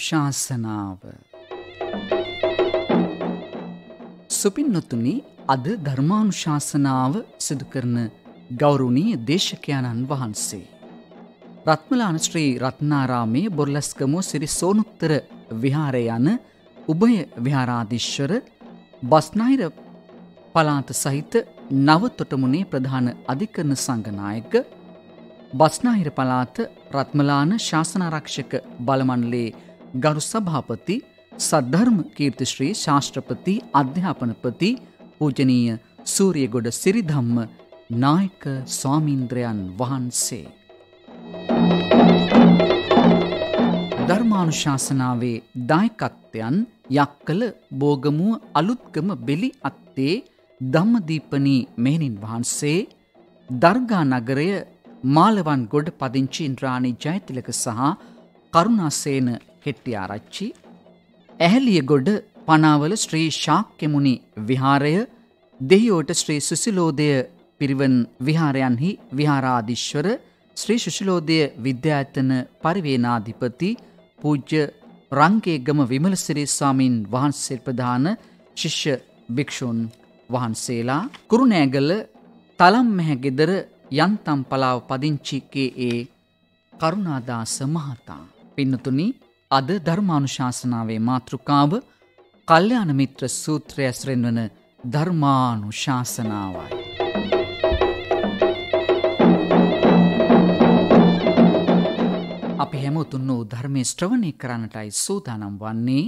අනුශාසනාව. සුපින්නොතුනි අද ධර්මානුශාසනාව සිදු කරන ගෞරවනීය දේශකයන්න් වහන්සේ. රත්මලාන ශ්‍රී රත්නාරාමේ බොරලස්කමුව සිරි සෝනුත්තර විහාරය යන උභය විහාරාධිශ්වර බස්නාහිර පලාන්ත සහිත නව තොටමුණේ ප්‍රධාන අධිකරණ සංගනායක බස්නාහිර පලාත රත්මලාන ශාසනාරක්ෂක බලමණ්ඩලේ ගරු සභාපති සද්ධර්ම කීර්තිශ්‍රී ශාස්ත්‍රපති අධ්‍යාපනපති පූජනීය සූරියගොඩ සිරිධම්ම නායක ස්වාමීන්ද්‍රයන් වහන්සේ. ධර්මානුශාසනාවේ දායකත්වයන් යක්කල බෝගමුව අලුත්කම බෙලි අත්තේ ධම්මදීපනී මෙහෙණින් වහන්සේ දර්ගා නගරය මාලවන් ගොඩ පදිංචි ඉන්ද්‍රාණී ජයතිලක සහ කරුණාසේන හෙට්ටිආරච්චි ඇහැලියගොඩ පනාවල ශ්‍රී ශාක්‍යමුනි විහාරය දෙහිෝට ශ්‍රී සුසිලෝදය පිරිවන් විහාරයන්හි විහාරාදිශ්වර ශ්‍රී ශුෂිලෝදය විද්‍යායතන පරිවේනාධිපති පූජ්‍ය රංකේගම විමලසිරි ස්වාමීන් වහන්සේ ප්‍රධාන ශිෂ්‍ය භික්ෂූන් වහන්සේලා කුරුණෑගල තලම්මැහැ ගෙදර යන්තම් පලාව පදිංචිකේ ඒ කරුණාදාස මහතා පින්නතුනි අද ධර්මානුශාසනාවේ මාතෘකාව කල්්‍යයාන මිත්‍ර සූත්‍රය ඇස්රෙන් වන ධර්මානු ශාසනාවයි. අපි හැමතුන් වූ ධර්මය ශ්‍රවණය කරන්නටයි සූදානම් වන්නේ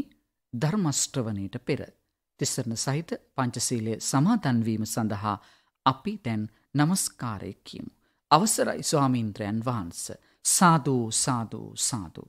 ධර්මස්ට්‍රවනයට පෙර. තිස්සරණ සහිත පංචසීලය සමාතන්වීම සඳහා අපි තැන් නමස්කාරය කියමු. අවසරයි ස්වාමීන්ද්‍රයන් වහන්ස සාධූ සාධූ සාධූ.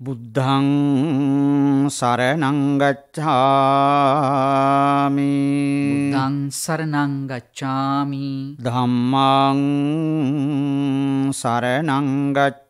බුද්ධං සරනංගච්ඡාමි බුද්ධං සරනංගච්ඡාමි ධම්මං සරනංගච්ඡාමි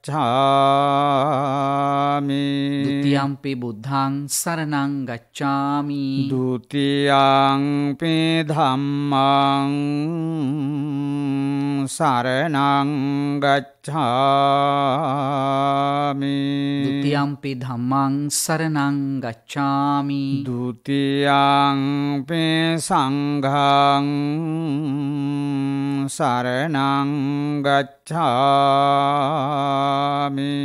ගච්ඡාමි ဒ ුතියම්පි බුද්ධං සරණං ගච්ඡාමි ဒ ුතියම්පි ධම්මං සරණං ගච්ඡාමි ဒ ුතියම්පි ධම්මං සරණං ගච්ඡාමි ဒ ුතියම්පි සංඝං සරණං ගච්ඡාමි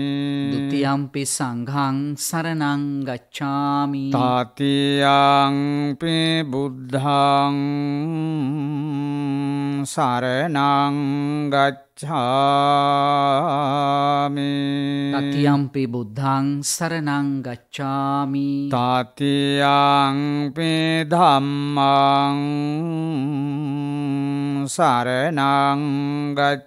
ဒ ුතියම්පි සංඝං සරණං ගච්ඡාමි තාතියම්පි බුද්ධං සරනංගච්ඡාමි තතියම්පි බුද්ධං සරනංගච්ඡාමි තතියංපි ධම්මං සරනංගච්ඡාමි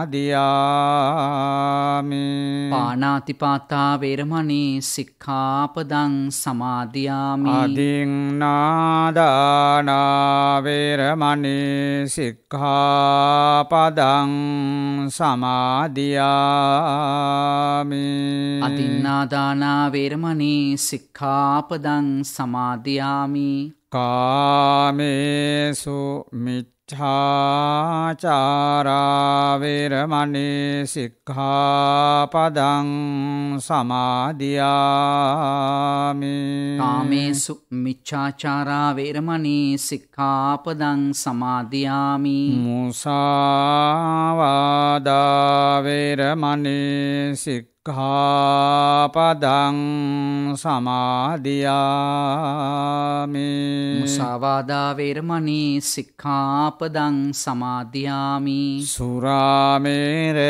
සමාධයාමි පානාතිපාතා වේරමණී සික්ඛාපදං සමාධයාමි අදිංනාදානාවේරමණී සික්ඛාපදං සමාධයාමි අදින්නාදානාවේරමණී සික්ඛාපදං සමාධයාමි කාමේසු මිච්ඡාචාරාවරමණේ සික්ඛාපදං සමාදියාමි කාමේසු මිච්ඡාචාරාවරමණේ සික්ඛාපදං සමාදියාමි මුසාවාදාවරමණේ සික් සික්හාපදං සමාධයාමි මුසාවාදාවේරමනී සික්කාපදං සමාධයාමි සුරාමේරය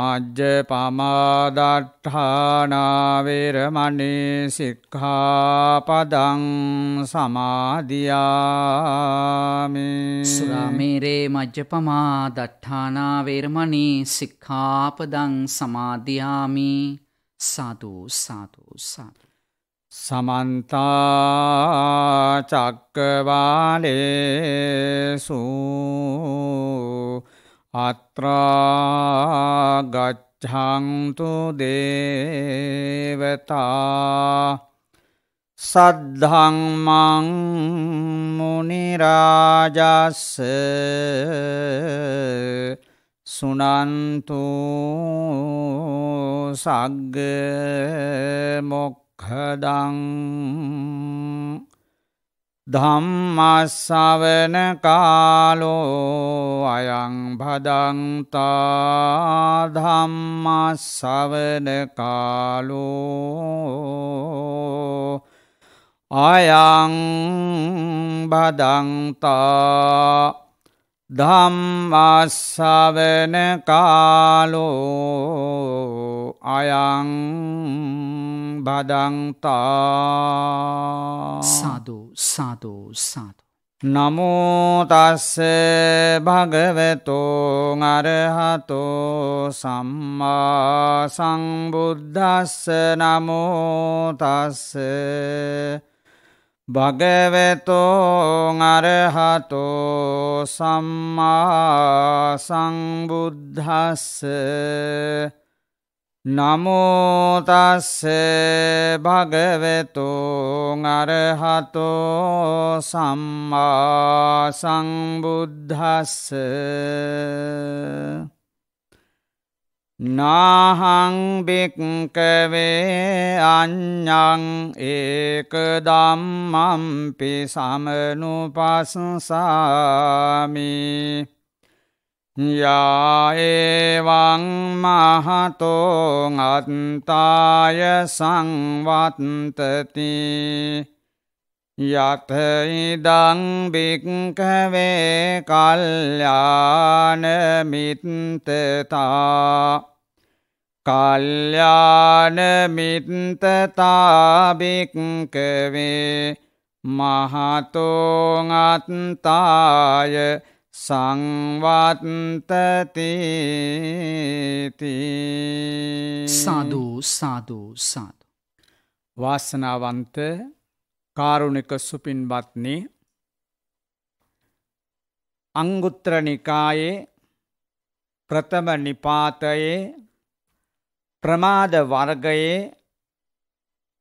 මජ්්‍ය පමාදට්ඨානාවේරමනේ සික්කාපදං සමාධයාමි සුරාමේරේ මජ්්‍ය පමාදට්ඨානාවේරමනී සික්කාපදං සමාධයාමී ස්වාමී සාතුූ සාතුූ සාතු. සමන්තාචක්කවාලේසු අත්‍රාගච්ඡංතු දේවතා සද්ධංමං මුනිරාජස්ස සුනන්තු සග්ග මොක්හදං ධම්මස්සවන කාලෝ අයං භදන්තා ධම්මස්සවන කාලෝ අයං බදන්තා ධම්මාස්සාවන කාලෝ අයං බදන්තා සාදු සාදු සාදු නමෝතස්ස භගවතෝ අරහතෝ සම්මා සංබුද්ධස්ස නමෝතස්සේ භගවතෝ අරහතෝ සම්මා සංබුද්ධස්ස නමෝතස්ස භගවතෝ අරහතෝ සම්මා සංබුද්ධස්ස නහං භික්කවේ අඥං ඒක දම්මම්පි සමනු පස්සාමි යාඒවං මහතෝන් අත්තාය සංවත්තති යත ඉදං භික්ඛවේ කල්යාණ මිත්තතා කල්යාණ මිත්තතා භික්ඛවේ මහතෝං අත්තාය සංවත්තතේති සාදු සාදු සාදු වාසනාවන්ත කාරුණික සුපින්වත්නි අංගුත්‍ර නිකායේ ප්‍රථම නිපාතයේ ප්‍රමාද වර්ගයේ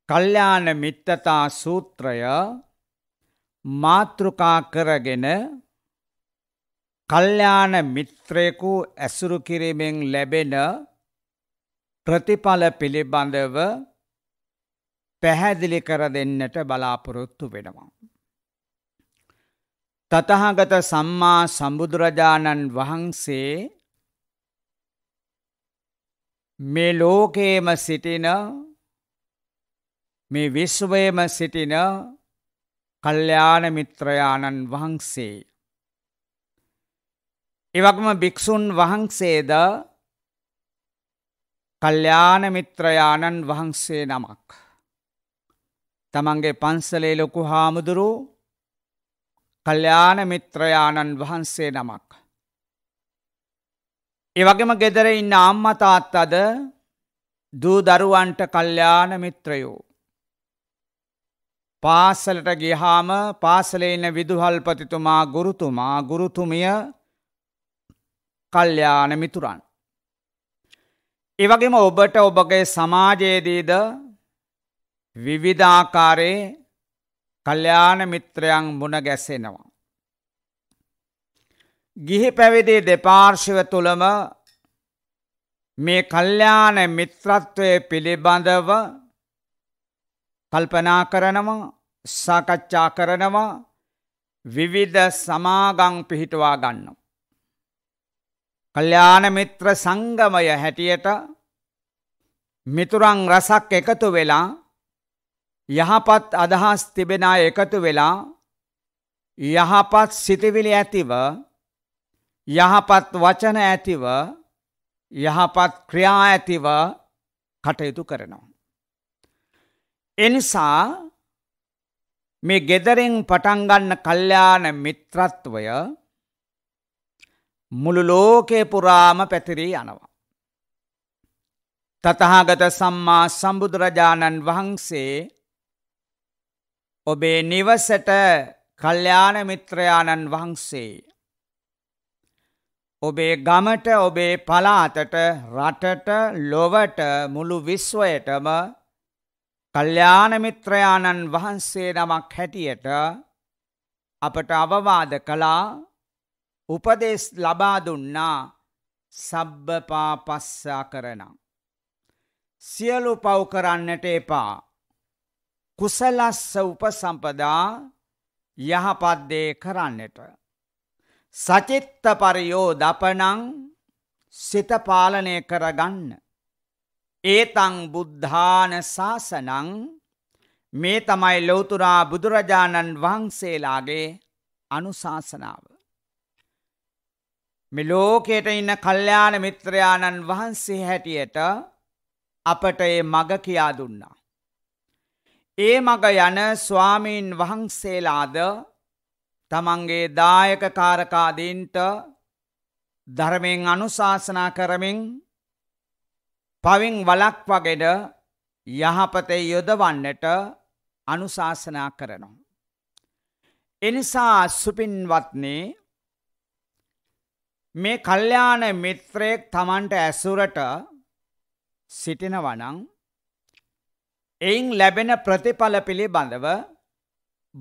කල්්‍යාන මිත්තතා සූත්‍රය මාතෘකා කරගෙන කල්්‍යාන මිත්‍රයෙකු ඇසුරු කිරීමෙන් ලැබෙන ප්‍රතිඵල පිළිබඳව පැහැදිලි කර දෙන්නට බලාපොරොත්තු වෙනවා. තතහාගත සම්මා සම්බුදුරජාණන් වහන්සේ මේ ලෝකේම සිටින මේ විශ්වයම සිටින කල්්‍යාන මිත්‍රයාණන් වහන්සේ. එවක්ම භික්‍ෂූන් වහන්සේද කල්්‍යාන මිත්‍රයාණන් වහන්සේ නමක්. තමන්ගේ පන්සලේ ලොකු හාමුදුරු කල්්‍යාන මිත්‍රයාණන් වහන්සේ නමක්. එවගේම ගෙදර ඉන්න අම්මතාත් අද දූ දරුවන්ට කල්්‍යාන මිත්‍රයෝ. පාසලට ගිහාම පාසලේන විදුහල්පතිතුමා ගුරුතුමා ගුරුතුමිය කල්්‍යාන මිතුරන්. එවගේම ඔබට ඔබගේ සමාජයේදීද විවිධාකාරයේ කල්යාණ මිත්‍රයන් මුණ ගැසෙනවා. ගිහි පැවිදි දෙපාර්ශව තුළම මේ කල්යාණ මිත්‍රත්වය පිළිබඳව කල්පනා කරනවා සාකච්ඡා කරනවා විවිධ සමාගම් පිහිටවා ගන්නවා. කල්යාණ මිත්‍ර සංගමය හැටියට මිතුරන් රසක් එකතු වෙලා යහපත් අදහස් තිබෙන අය එකතු වෙලා යහපත් සිතවිලි ඇතිව යහපත් වචන ඇතිව යහපත් ක්‍රියා ඇතිව කටයුතු කරනවා. එනිසා මේ ගෙදරින් පටන් ගන්න කල්යාණ මිත්‍රත්වය මුළු ලෝකේ පුරාම පැතිරී යනවා. තතහාගත සම්මා සම්බුදුරජාණන් වහන්සේ ඔබේ නිවසට කල්්‍යාන මිත්‍රයාණන් වහන්සේ. ඔබේ ගමට ඔබේ පලාතට රටට ලොවට මුළු විශ්වයටම කල්්‍යාන මිත්‍රයාණන් වහන්සේ නමක් හැටියට අපට අවවාද කලා උපදෙස් ලබා දුන්නා සබ්බපා පස්සා කරනම්. සියලු පව් කරන්නට එපා. කුසලස්ස උපසම්පදා යහපත්දේ කරන්නට. සචිත්ත පරියෝ දපනං සිත පාලනය කරගන්න. ඒතං බුද්ධාන ශාසනං මේ තමයි ලොවතුරා බුදුරජාණන් වහන්සේලාගේ අනුශාසනාව. මෙලෝකයට ඉන්න කල්්‍යාන මිත්‍රයාණන් වහන්සේ හැටියට අපට ඒ මග කියා දුන්නා. ඒ මග යන ස්වාමීන් වහන්සේලාද තමන්ගේ දායක කාරකාදීන්ට ධර්මයෙන් අනුශාසනා කරමින් පවින් වලක් වගෙඩ යහපතේ යොදවන්නට අනුශාසනා කරනවා. එනිසා සුපින්වත්නේ මේ කල්්‍යාන මිත්‍රයෙක් තමන්ට ඇසුරට සිටිනවනං එයින් ලැබෙන ප්‍රතිඵල පිළිබඳව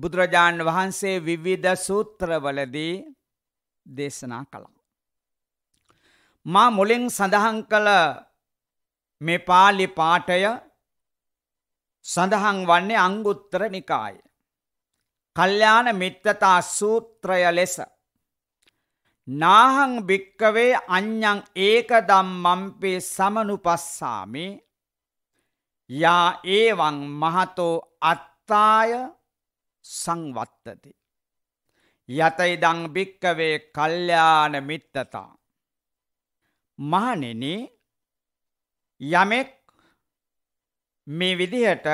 බුදුරජාණන් වහන්සේ විවිධ සූත්‍රවලදී දේශනා කළා. මා මුලින් සඳහන් කළ මේ පාලි පාඨය සඳහන් වන්නේ අංගුත්තර නිකාය. කල්්‍යාන මිත්තතා සූත්‍රය ලෙස නාහං භික්කවේ අඤ්ඤං ඒක ධම්මම්පේ සමනුපස්සාමේ යා ඒවං මහතෝ අත්තාය සංවත්තති. යතයිදං භික්කවේ කල්්‍යාන මිත්තතා. මහනෙන යමෙක් මේ විදිහට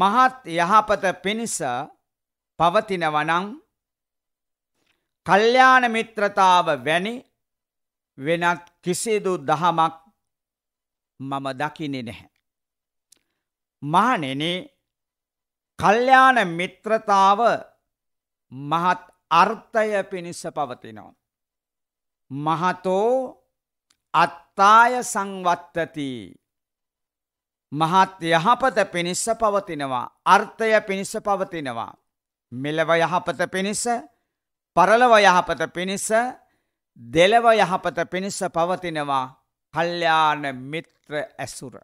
මහත් යහපත පිණිස පවතිනවනං කල්්‍යාන මිත්‍රතාව වැනි වෙනත් කිසිදු දහමක් මම දකින්නේ නැහැ. මහණෙනි, කල්යාණ මිත්‍රතාව මහත් අර්ථය පිණිස පවතිනවා. මහතෝ අත්තාය සංවත්තති. මහත් යහපත පිණිස පවතිනවා. අර්ථය පිණිස පවතිනවා. මෙලව යහපත පිණිස, පරලව යහපත පිණිස, දෙලව යහපත පිණිස පවතිනවා. කල්යාණ මිත්‍ර ඇසුර.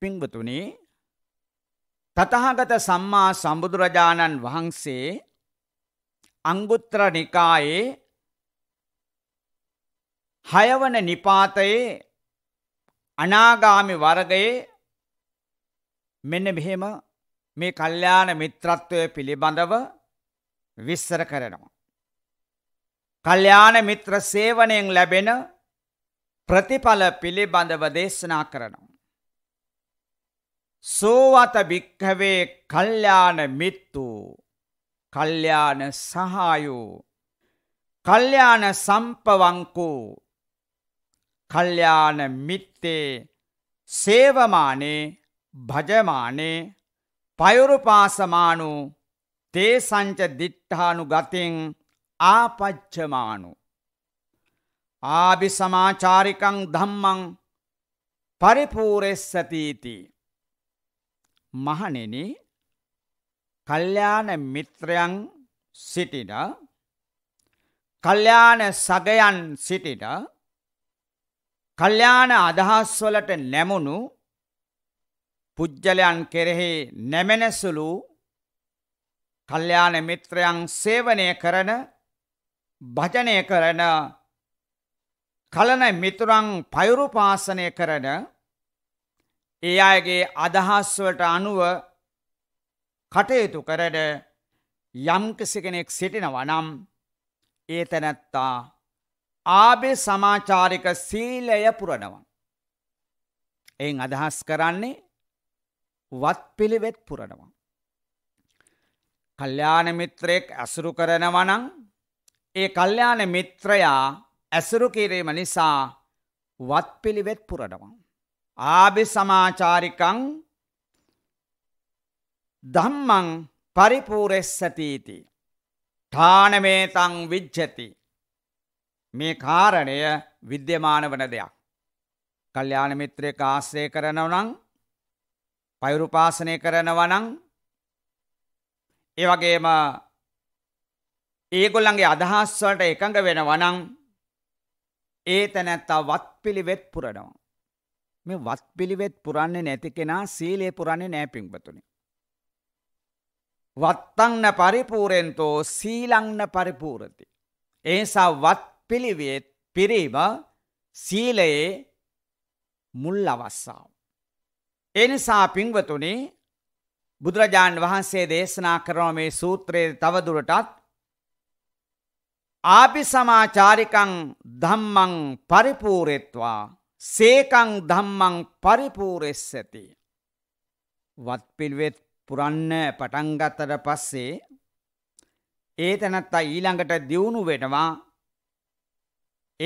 පිංවතුනි තතහාගත සම්මා සම්බුදුරජාණන් වහන්සේ අංගුත්‍ර නිකායේ හයවන නිපාතයේ අනාගාමි වර්ගයේ මෙන්න මෙහෙම මේ කල්යාණ මිත්‍රත්වය පිළිබඳව විස්තර කරනවා. කල්යාණ මිත්‍ර සේවනයෙන් ලැබෙන ප්‍රතිඵල පිළිබඳව දේශනා කරනවා. සෝවත භික්හවේ කල්්‍යාන මිත්තු කල්්‍යාන සහායෝ කල්්‍යාන සම්පවංකෝ කල්්‍යාන මිත්තේ සේවමානේ භජමානේ පයුරුපාසමානු තේ සංච දිට්ඨානු ගතින් ආපච්චමානු ආබිසමාචාරිකං ධම්මං පරිපූරෙස්සතීති. මහනෙන කල්්‍යාන මිත්‍රයන් සිටිට කල්්‍යාන සගයන් සිටිට කල්්‍යාන අදහස්වලට නැමුණු පුද්ගලයන් කෙරෙහි නැමෙනසුළු කල්්‍යාන මිත්‍රයන් සේවනය කරන භජනය කරන කලන මිතුරන් පයුරුපාසනය කරන ඒ අයගේ අදහස්වලට අනුව කටයුතු කරන යම්කිසි කෙනෙක් සිටිනවා නම් ඒ තැනැත්තා ආබේ සමාචාරික සීලය පුරණවන්. එයින් අදහස් කරන්නේ වත් පිළිවෙත් පුරණවා. කල්්‍යාන මිත්‍රයෙක් ඇසුරු කරනවනං ඒ කල්්‍යාන මිත්‍රයා ඇසුරු කිරීම නිසා වත්පිළිවෙත් පුරනවා. ආභි සමාචාරිකං ධම්මං පරිපූරෙස්සතීති. ඨානමේතං විච්ඡති. මේ කාරණය විද්‍යමාන වන දෙයක්. කල්්‍යාන මිත්‍රයක ආශ්‍රය කරනවනං පෛරුපාසනය කරනවනං ඒ වගේම ඒගොල්ලන්ගේ අදහස්වලට එකඟ වෙනවනං ඒ තැනැත්තා වත්පිළිවෙත් පුරනවා. මේ වත්පිළිවෙත් පුරන්නේ නැති කෙනා සීලය පුරන්නේ නෑ පිංබතුනි. වත්තන්න පරිපූරෙන්තෝ සීලංන පරිපූරති. ඒසා වත්පිළිවෙත් පිරීම සීලයේ මුල් අවස්සාාව. එනිසා පිංවතුනි බුදුරජාණන් වහන්සේ දේශනා කරන මේ සූත්‍රයේ තවදුරටත් ආපිසමාචාරිකං ධම්මං පරිපූරෙත්වා සේකං ධම්මං පරිපූරෙස්සති. වත්පිල්වෙත් පුරන්න පටන්ගත්තට පස්සේ ඒ තැනත්තා ඊළඟට දියුණු වෙනවා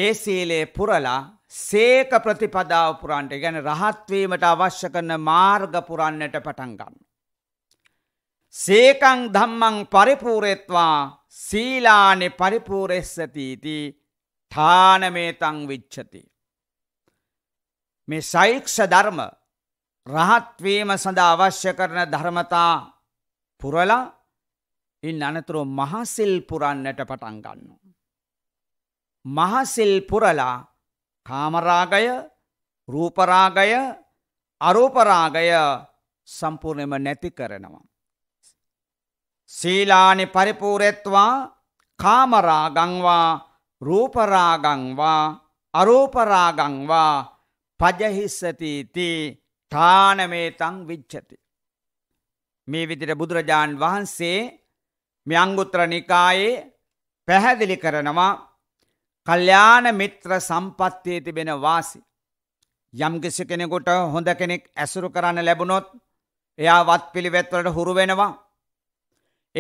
ඒ සීලේ පුරලා සේක ප්‍රතිපදාව පුරන්ට ගැන රහත්වීමට අවශ්‍ය කරන මාර්ග පුරන්නට පටන්ගන්න. සේකං ධම්මං පරිපූරෙත්වා සීලානෙ පරිපූරෙස්සතීති ථානමේතං විච්ඡති. මේ සෛක්ෂ ධර්ම රහත්වීම සඳහා අවශ්‍ය කරන ධර්මතා පුරලා ඉන් අනතුරු මහසිල් පුරන්නට පටන් ගන්නවා. මහසිල් පුරලා කාමරාගය රූපරාගය අරූපරාගය සම්පූර්ණයෙන්ම නැති කරනවා. සීලානි පරිපූරෙත්වා කාමරාගංවා රූපරාගංවා අරූපරාගංවා පජහිස්සතිති තානමේතං විච්චති. මේ විදිට බුදුරජාණන් වහන්සේ මෙංගුත්‍ර නිකායේ පැහැදිලි කරනවා කල්්‍යාන මිත්‍ර සම්පත්තිය තිබෙන වාසි. යම්කිසි කෙනෙකුට හොඳ කෙනෙක් ඇසුරු කරන්න ලැබුණොත් එයා වත් පිළිවෙත්වලට හුරු වෙනවා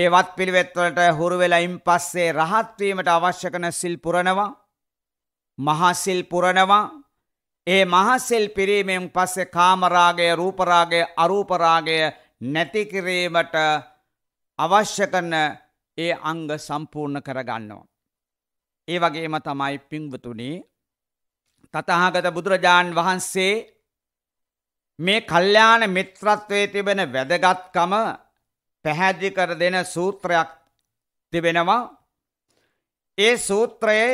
ඒ වත් පිළිවෙත්වලට හුරු වෙලයින් පස්සේ රහත් වීමට අවශ්‍ය කරන සිල් පුරනවා. මහා සිල් පුරනවා. ඒ මහා සිල් පිරීමෙන් පස්සේ කාම රාගය, රූප රාගය, අරූප රාගය නැති කිරීමට අවශ්‍ය කරන ඒ අංග සම්පූර්ණ කරගන්නවා. ඒ වගේම තමයි පින්වතුනි තතහාගත බුදුරජාන් වහන්සේ මේ කල්්‍යාන මිත්‍රත්වය තිබෙන වැදගත්කම පැහැදිලි කර දෙන සූත්‍රයක් තිබෙනවා. ඒ සූත්‍රයේ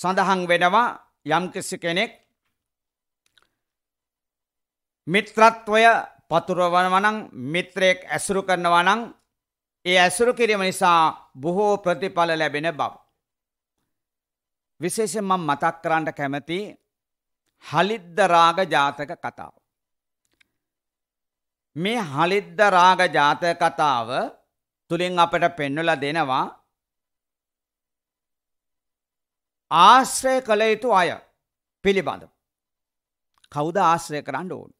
සඳහන් වෙනවා යම්කිසි කෙනෙක් මිත්‍රත්වය පතුරවනවනං මිත්‍රයෙක් ඇසුරු කරනවනං ඒ ඇසුරු කිරීම නිසා බොහෝ ප්‍රතිඵල ලැබෙන බව. විශේෂෙන් මම මතක් කරන්න කැමති හලිද්ද රාග ජාතක කතාව. මේ හලිද්ද රාග ජාතක කතාව තුලින් අපට පෙන්වලා දෙනවා ආශ්‍රය කළ යුතු අය පිළිබඳ. කවුද ආශ්‍රය කරන්න ඕන.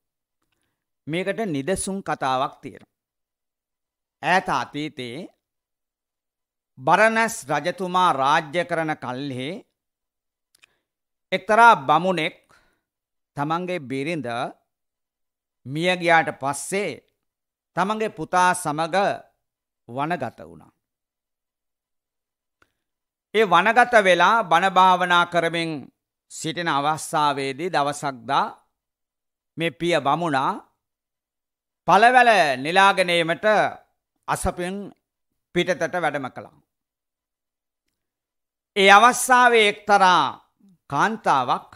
මේකට නිදසුන් කතාවක් තියෙන. ඈත අතීතයේ බරණැස් රජතුමා රාජ්‍ය කරන කල්හි එක්තරා බමුණෙක් තමන්ගේ බිරිඳ මිය ගියාට පස්සේ තමගේ පුතා සමග වනගත වුණා. ඒ වනගත වෙලා බණ භාවනා කරමින් සිටින අවස්ථාවේදී දවසක්දා මේ පිය බමුණා පළවැල නිලාගැනීමට අසපින් පිටතට වැඩම කළා. ඒ අවස්ථාවේ එක්තරා කාන්තාවක්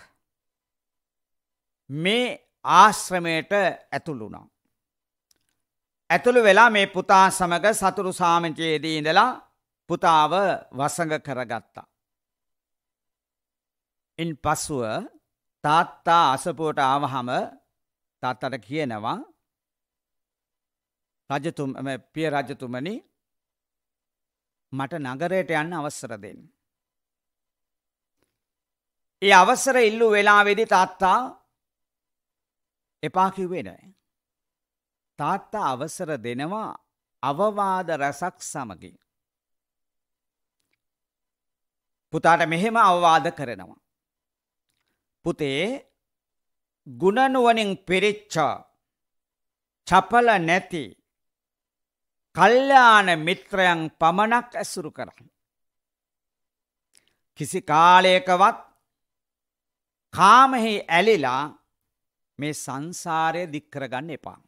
මේ ආශ්‍රමයට ඇතුළුණා. ඇතුළු වෙලා මේ පුතා සමග සතුරු සාමචයේදී ඉඳලා පුතාව වසඟ කරගත්තා. ඉන් පසුව තාත්තා අසපුවට ආවහම තාත්තට කියනවා රජතුම පිය රජතුමනි මට නගරයට යන්න අවසර දෙන්න. ඒ අවසර ඉල්ලු වෙලාවේදී තාත්තා එපා කිව්වේ නෑ. තාත්තා අවසර දෙනවා අවවාද රසක් සමගින්. පුතාට මෙහෙම අවවාද කරනවා. පුතේ ගුණනුවනින් පිරිච්චා චපල නැති කල්්‍යාන මිත්‍රයන් පමණක් ඇසුරු කරන්න. කිසි කාලයකවත් කාමෙහි ඇලිලා මේ සංසාරය දික් කරගන්න එපා.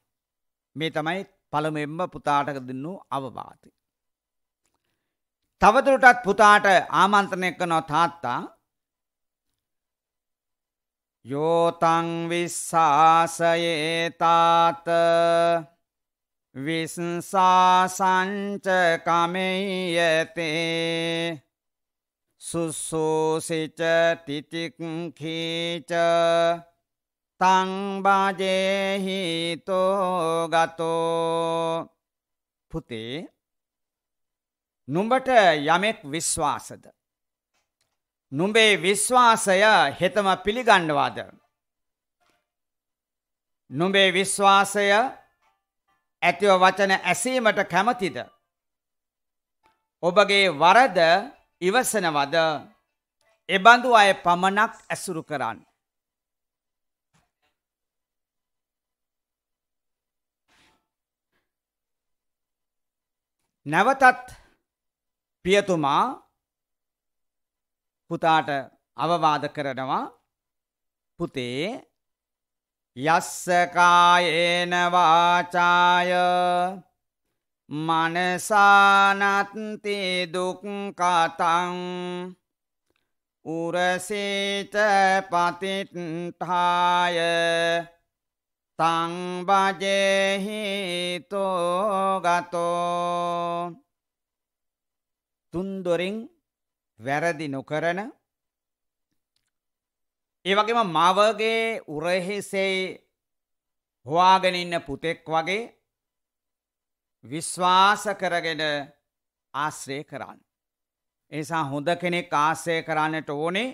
මේ තමයි පළමෙන්ම පුතාටක දෙන්නු අවවාද. තවදුරටත් පුතාට ආමන්ත්‍රණය කරනවා තාත්තා යෝතං විස්සාසයේ තාත විස්සාසංච කමෙයතේ සුස්සෝසිච තිතික්කීච තංබාජයහිතෝ ගතෝ පුතේ නුඹට යමෙක් විශ්වාසද. නුඹේ විශ්වාසය හෙතම පිළිගණ්ඩවාද. නුඹේ විශ්වාසය ඇතිව වචන ඇසීමට කැමතිද. ඔබගේ වරද ඉවසනවද එබඳු අය පමණක් ඇසුරු කරන්න. නැවතත් පියතුමා පුතාට අවවාද කරනවා පුතේ යස්සකායේන වාචාය මනසානත්ති දුක්කතං උරසේච පතිත්ථාය තංබජෙහිතෝ ගතෝ තුන්දොරින් වැරදි නොකරන ඒ වගේම මවගේ උරහිසේ හොවාගෙන ඉන්න පුතෙක් වගේ විශ්වාස කරගෙන ආශ්‍රය කරන්න. එනිසා හොඳ කෙනෙක් ආශ්‍රය කරන්නට ඕනේ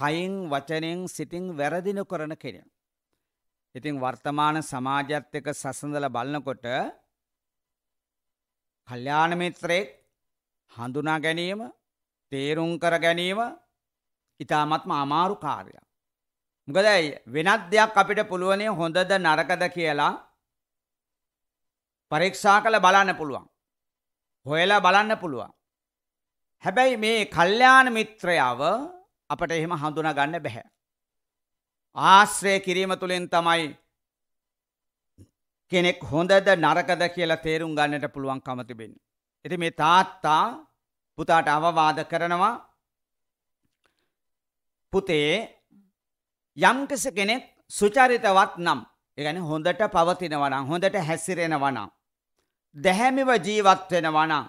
කයින් වචනෙන් සිතින් වැරදිනු කරන කෙනෙක්. ඉතින් වර්තමාන සමාජයත් එක්ක සසඳල බලනකොට කල්යාණ මිත්‍රයෙක් හඳුනා ගැනීම තේරුම් කර ගැනීම ඉතාමත්ම අමාරු කාර්යයක්. මොකද වෙනත් දෙයක් අපිට පුළුවනේ හොඳද නරකද කියලා පරීක්ෂා කළ බලන්න පුළුවන්. හොයලා බලන්න පුළුවන්. හැබැයි මේ කල්යාණ මිත්‍රයව අපට එහෙම හඳුනා ගන්න බැහැ. ආශ්‍රය කිරීම තුළින් තමයි කෙනෙක් හොඳද නරකද කියලා තේරුම් ගන්නට පුළුවන් කමතිබෙන්. ඇති මේ තාත්තා පුතාට අවවාද කරනවා පුතේ යම්කිස කෙනෙක් සුචරිතවත් නම් එකන හොඳට පවතිනවනම් හොඳට හැසිරෙන වනම්. දැහැමිව ජීවත් වෙන වනම්.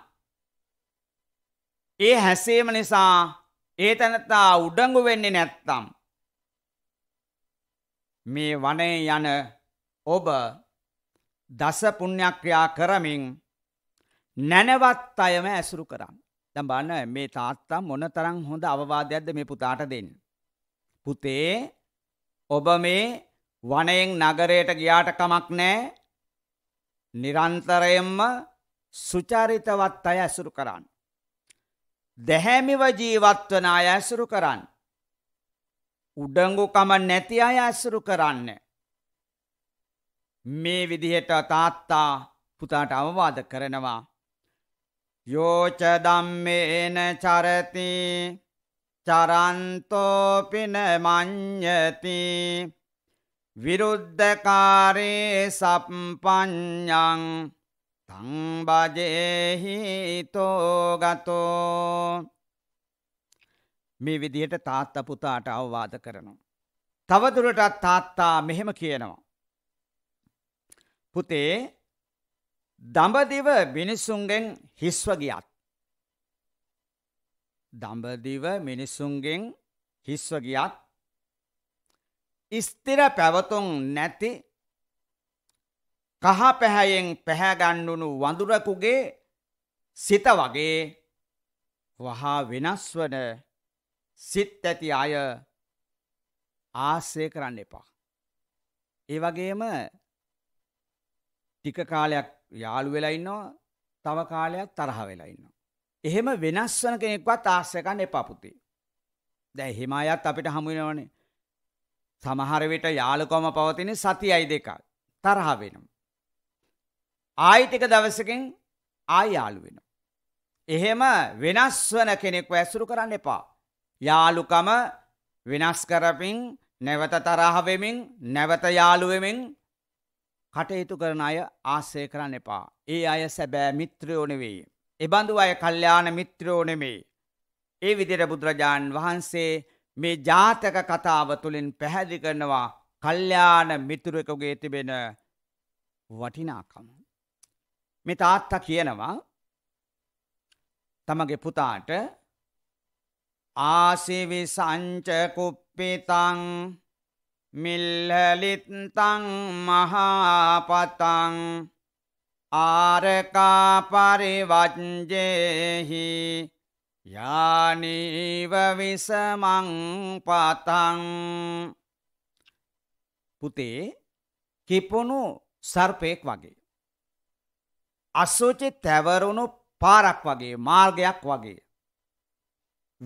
ඒ හැසේම නිසා ඒ තැනතා උඩංගු වෙන්නේ නැත්තම්. මේ වනේ යන ඔබ දස පුණ්‍යක්‍රියා කරමින් නැනවත් අයම ඇසුරු කරන්න. දැන් බලන්න මේ තාත්තා මොනතරම් හොඳ අවවාදයක්ද මේ පුතාට දෙන්නේ. පුතේ ඔබ මේ වනයෙන් නගරයට ගියාට කමක් නැහැ. නිරන්තරයෙන්ම සුචරිතවත් අය ඇසුරු කරන්න. දැහැමිව ජීවත් වන අය ඇසුරු කරන්න. උඩඟුකම නැති අය ඇසුරු කරන්න. මේ විදිහට තාත්තා පුතාට අවවාද කරනවා. යෝච ධම්මේන චරති චරන්තෝපින මඤ්ඤති විරුද්ධකාරේ සම්පඤ්ඤං තං බජේහි තෝගතෝ මේ විදියට තාත්තා පුතාට අවවාද කරනවා. තවදුරටත් තාත්තා මෙහෙම කියනවා. පුතේ දඹදිව මිනිස්සුන්ගෙන් හිස්වගියත්. දඹදිව මිනිස්සුන්ගෙන් හිස්වගියත් ස්තිර පැවතුම් නැති කහ පැහැයෙන් පැහැගන්නුණු වඳුරකුගේ සිත වගේ වහා වෙනස් වන සිත් ඇති අය ආශ්‍රය කරන්න එපා. ඒ වගේම ටික කාලයක් යාළු වෙලා ඉන්නවා තව කාලයක් තරහ වෙලා ඉන්නවා. එහෙම වෙනස් වෙන කෙනෙක්වත් ආශ්‍රය කරන්න එපා පුතේ. දැන් එහෙම අයත් අපිට හමු වෙනවනේ. සමහර විට යාළුකම පවතින සතියයි දෙකක්. තරහ වෙනවා. ආයි ටික දවසකින් ආයි යාළු වෙනවා. එහෙම වෙනස් වෙන කෙනෙක්ව ඇසුරු කරන්න එපා. යාලුකම වෙනස් කරපින් නැවත තරහවෙමින් නැවත යාළුවමින් කටයුතු කරන අය ආසය කරන්න එපා. ඒ අය සැබෑ මිත්‍රයෝ නෙවෙයි. එබඳු අය කල්්‍යාන මිත්‍රයෝ නෙමේ. ඒ විදිර බුදුරජාණන් වහන්සේ මේ ජාතක කතාව තුළින් පැහැදි කරනවා කල්්‍යාන මිතුරකගේ තිබෙන වටිනාකම. මේ තාත්තා කියනවා තමගේ පුතාට ආසිවිසංචකුප්පිතං මිල්හලිත්තං මහාපතං ආරකාපරිවජ්ජෙහි යානීව විසමං පතං පුතේ කිපුණු සර්පයෙක් වගේ. අස්සෝචි තැවරුණු පාරක් වගේ මාර්ගයක් වගේ.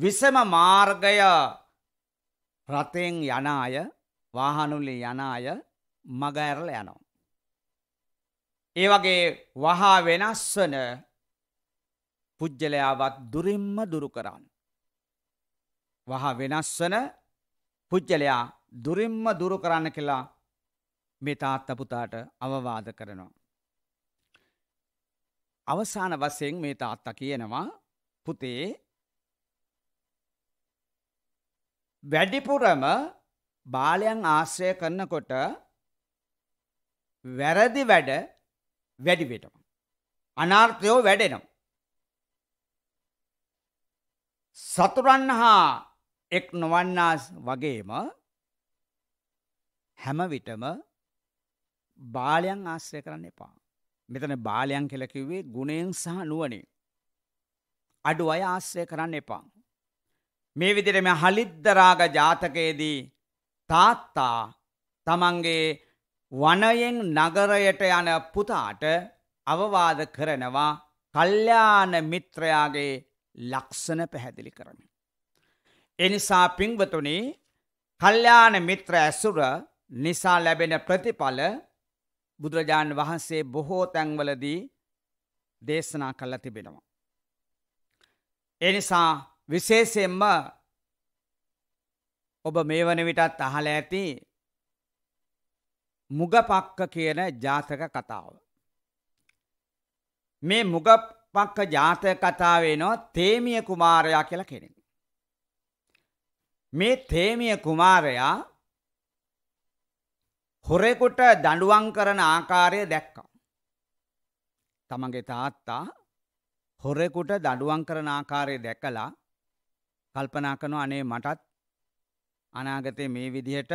විසම මාර්ගය රථයෙන් යන අය වාහනුලි යන අය මග ඇරල යනවා. ඒ වගේ වහා වෙනස් වන පුද්ගලයාවත් දුරින්ම දුරු කරන්න. වහා වෙනස් වන පුද්ගලයා දුරින්ම දුරු කරන්න කියලා මේ තාත්තපුතාට අවවාද කරනවා. අවසාන වසයෙන් මේ තාත්තා කියනවා පුතේ වැඩිපුරම බාලයන් ආශ්‍රය කරනකොට වැරදි වැඩ වැඩි වෙනවා. අනර්ථයෝ වැඩෙනවා. සතුරන් හා එක් නොවන්නා වගේම හැම විටම බාලයන් ආශ්‍රය කරන්න එපා. මෙතන බාලයන් කියලා කිව්වේ ගුණයෙන් සහ නුවණින්. අඩු අය ආශ්‍රය කරන්න එපා. මේ විදිහට මේ හලිද්ද රාග ජාතකයේදී තාත්තා තමන්ගේ වනයෙන් නගරයට යන පුතාට අවවාද කරනවා කල්යාණ මිත්‍රයාගේ ලක්ෂණ පැහැදිලි කරමින්. එනිසා පිංවතුනි කල්යාණ මිත්‍ර ඇසුර නිසා ලැබෙන ප්‍රතිඵල බුදුරජාණන් වහන්සේ බොහෝ තැන්වලදී දේශනා කල්ලා තිබෙනවා. එනිසා විශේෂයෙන්ම ඔබ මේ වන විටත් අහල ඇති මුගපක්ක කියන ජාතක කතාව. මේ මුගපක්ක ජාතක කතාවේ නො තේමිය කුමාරයා කියල කෙනෙක්. මේ තේමිය කුමාරයා හොරෙකුට දඩුවන් කරන ආකාරය දැක්කා. තමගේ තාත්තා හොරෙකුට දඩුවන් කරන ආකාරය දැකලා කල්පනා කරනවා අනේ මටත් අනාගතේ මේ විදිහට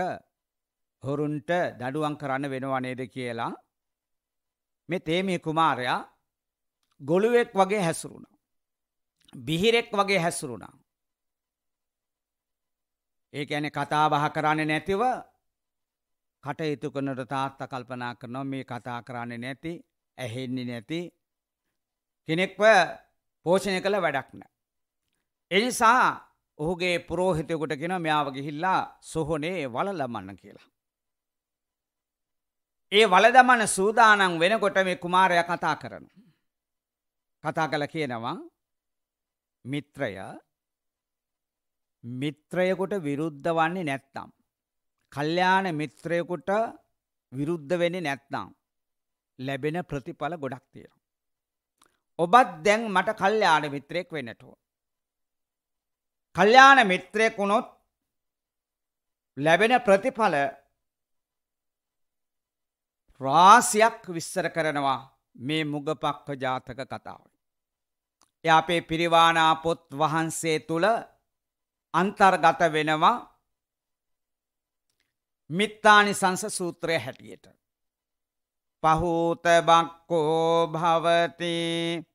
හොරුන්ට දඩුවම් කරන්න වෙනව නේද කියලා මේ තේමී කුමාරයා ගොළුවෙක් වගේ හැසිරුණා. බිහිරෙක් වගේ හැසිරුණා. ඒ කියන්නේ කතා බහ කරන්නේ නැතිව කටයුතු කරනට තාත්තා කල්පනා කරනවා මේ කතා කරන්නේ නැති, ඇහෙන්නේ නැති කෙනෙක්ව පෝෂණය කළ වැඩක් නැහැ. එනිසා ඔහුගේ පුරෝහිතයකුට කෙන මෙයාාවගේ හිල්ලා සොහොනේ වලලමන්න කියලා. ඒ වලදමන සූදානං වෙනකොට මේ කුමාරය කතා කරන. කතා කළ කියනවා මිත්‍රය මිත්‍රයකුට විරුද්ධ වන්නේ නැත්තම්. කල්්‍යාන මිත්‍රයකුට විරුද්ධ වෙන නැත්නම්. ලැබෙන ප්‍රතිඵල ගොඩක් තියෙන. ඔබත් දැන් මට කල්්‍යාන මිත්‍රයෙක් වෙනටෝ. කල්යාණ මිත්‍රයෙක් වුණොත් ලැබෙන ප්‍රතිඵල රාසියක් විස්තර කරනවා මේ මුගපක්ක ජාතක කතාව. එය අපේ පිරිවානා පොත් වහන්සේ තුළ අන්තර්ගත වෙනවා මිත්තානි සංස සූත්‍රය හැටියට. පහූත බක්කෝ භවතිී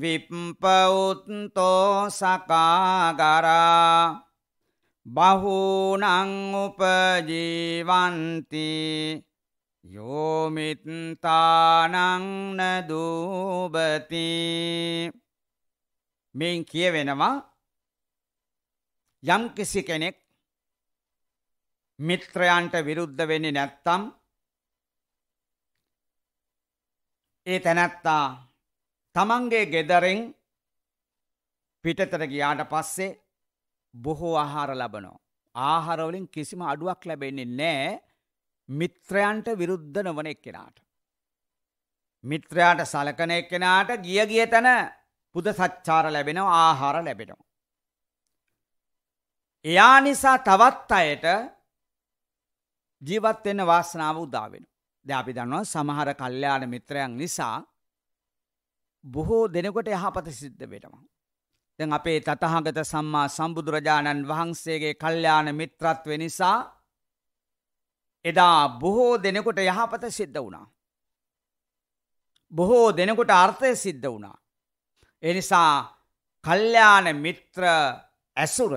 විප්පවුත්තෝ සකාගරා බහුනංඋපජීවන්ති යෝමිත්තානංන දූබති මෙන් කියවෙනවා යම් කිසි කෙනෙක් මිත්‍රයන්ට විරුද්ධ වෙන්නේ නැත්තම් ඒ තැනැත්තා තමන්ගේ ගෙදරෙන් පිටතර ගියාට පස්සේ බොහෝ ආහාර ලබනෝ. ආහාරවලින් කිසිම අඩුවක් ලැබෙන්නේ නෑ මිත්‍රයන්ට විරුද්ධ නොවන එක්කෙනාට. මිත්‍රයාට සලකන එක්කෙනාට ගිය ගිය තැන පුද සච්චාර ලැබෙනව ආහාර ලැබෙනවා. එයා නිසා තවත් අයට ජීවත් වෙන්න වාසනාව උදා වෙනවා. දැන් අපි දන්නවා සමහර කල්යාණ මිත්‍රයන් නිසා බොහෝ දෙනකොට යහපත සිද්ධ වෙනවා. දැන් අපේ තතහාගත සම්මා සම්බුදුරජාණන් වහන්සේගේ කල්්‍යාන මිත්‍රත්ව නිසා එදා බොහෝ දෙනෙකොට යහපත සිද්ධ වුණා. බොහෝ දෙනෙකොට අර්ථය සිද්ධ වුණා. එනිසා කල්්‍යාන මිත්‍ර ඇසුර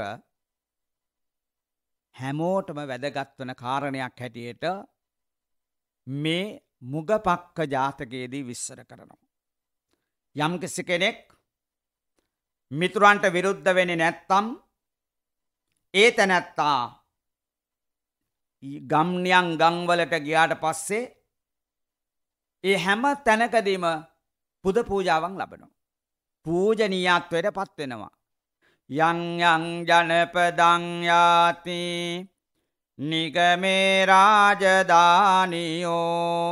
හැමෝටම වැදගත්වන කාරණයක් හැටියට මේ මුගපක්ක ජාතකයේදී විස්සර කරනවා. යම්කිසි කෙනෙක් මිතුරන්ට විරුද්ධ වෙන්නේ නැත්තම් ඒ තැනැත්තා ගම්නියන් ගංවලට ගියාට පස්සේ ඒ හැම තැනකදීම පුද පූජාවන් ලබනවා. පූජනීයත්වයට පත්වෙනවා. යංයං ජනපදංයාති නිගමේ රාජධානියෝ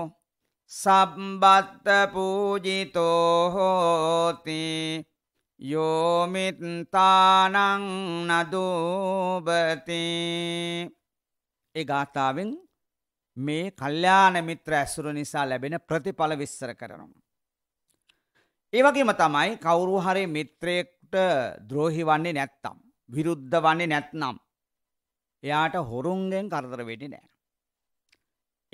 සබ්බත්ත පූජිතෝ හෝති යෝමිත්තානං නදූබති ඒ ගාථාවෙන් මේ කල්්‍යාන මිත්‍ර ඇසුරු නිසා ලැබෙන ප්‍රතිඵල විස්සර කරනවා. ඒවගේම තමයි කවුරු හරි මිත්‍රයෙක්ට ද්‍රෝහි වන්නේ නැත්තම් විරුද්ධ වන්නේ නැත්නම් එයාට හොරුන්ගෙන් කරදර වෙඩි නෑ.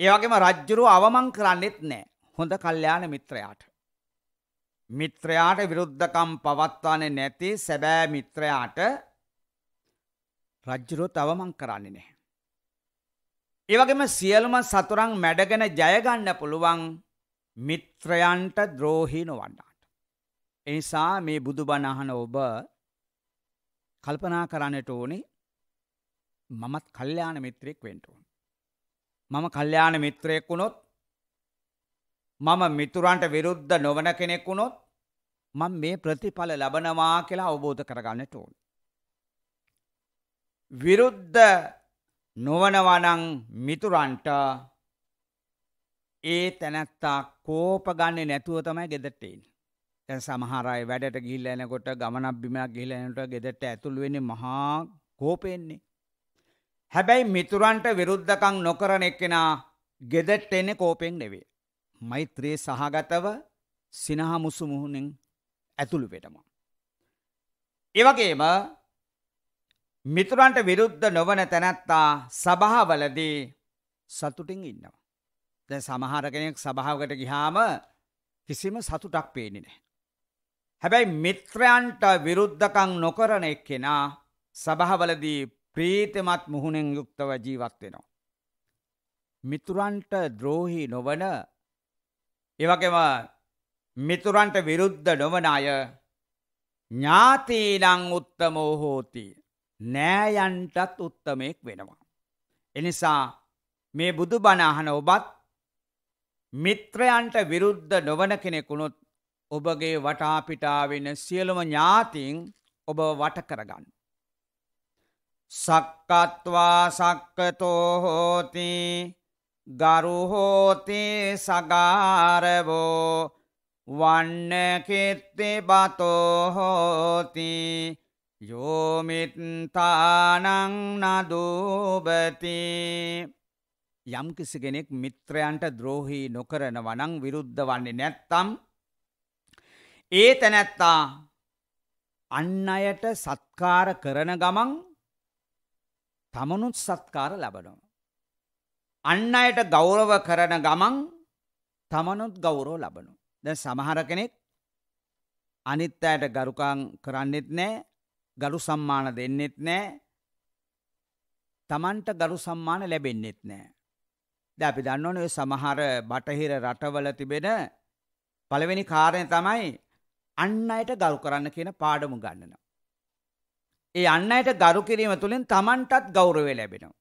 ඒ වගේම රජ්ජුරුව අවමන් කරන්නෙත් නෑ හොඳ කල්යාණ මිත්‍රයාට. මිත්‍රයාට විරුද්ධකම් පවත්වන්නේ නැති සැබෑ මිත්‍රයාට රජ්ජුරුවත් අවමන් කරන්නේ නැහැ. ඒ වගේම සියලුම සතුරන් මැඩගෙන ජය ගන්න පුළුවන් මිත්‍රයන්ට ද්‍රෝහී නොවන්නාට. ඒ නිසා මේ බුදුබණ අහන ඔබ කල්පනා කරන්නට ඕනේ මමත් කල්යාණ මිත්‍රෙක් වෙන්න ඕනේ. මම කල්යාණ මිත්‍රයෙක් වුණොත් මම මිතුරන්ට විරුද්ධ නොවන කෙනෙක් වුණොත් මම මේ ප්‍රතිඵල ලබනවා කියලා අවබෝධ කරගන්නට ඕන. විරුද්ධ නොවනවනං මිතුරන්ට ඒ තැනැත්තා කෝප ගන්නේ නැතුව තමයි ගෙදටේන්. තැන් සමහරයි වැඩට ගිල්ල එනකොට ගමනක් බිමක් ගිහිල එනට ගෙදට ඇතුළු වෙන්නේ මහා කෝපෙන්නේ. හැබැයි මිතුරන්ට විරුද්ධකං නොකරන එක්කෙනා ගෙදෙට්ට එන්නේ කෝපෙන් නෙවේ. මෛත්‍රයේ සහගතව සිනහා මුසු මුහුණෙන් ඇතුළු වෙටම. එවගේම මිතුරන්ට විරුද්ධ නොවන තැනැත්තා සභාවලදී සතුටින් ඉන්නවා. දැ සමහර කෙනෙක් සභාවකට ගිහාම කිසිම සතුටක් පේනි නෑ. හැබැයි මිත්‍රයන්ට විරුද්ධකං නොකරන එක්කෙනා සභහවලදී ප්‍රීතමත් මුහුණෙන් යුක්තව ජීවත් වෙනවා. මිතුරන්ට ද්‍රෝහි නොවන එවගේම මිතුරන්ට විරුද්ධ නොවන අය ඥාතීනං උත්තමෝ හෝති. නෑයන්ටත් උත්තමයෙක් වෙනවා. එනිසා මේ බුදුබණ අහන ඔබත් මිත්‍රයන්ට විරුද්ධ නොවන කෙනෙකුණොත් ඔබගේ වටාපිටා වෙන සියලුම ඥාතින් ඔබ වට කරගන්න. සක්කත්වා සක්කතෝ හෝති ගරුහෝති සගාරවෝ වන්නකෙත්ති බතෝහෝති යෝමිත්තානං නදූබති යම්කිසි කෙනෙක් මිත්‍රයන්ට ද්‍රෝහී නොකරන වනං විරුද්ධ වන්නේ නැත්තම් ඒ තැනැත්තා අන්න අයට සත්කාර කරන ගමන් තමනුත් සත්කාර ලබනවා. අන්න අයට ගෞරව කරන ගමන් තමනුත් ගෞරෝ ලබනු. දැ සමහර කෙනෙක් අනිත් අයට ගරුකං කරන්නෙත් නෑ ගරු සම්මාන දෙන්නෙත් නෑ තමන්ට ගරු සම්මාන ලැබෙන්නෙත් නෑ. ද අපි දන්නවන ඔය සමහර බටහිර රටවල තිබෙන පළවෙනි කාරණය තමයි අන්න අයට ගරු කරන්න කියන පාඩමු ගන්නනවා. ඒ අන්න අයට ගරු කිරීම තුළින් තමන්ටත් ගෞරවය ලැබෙනවා.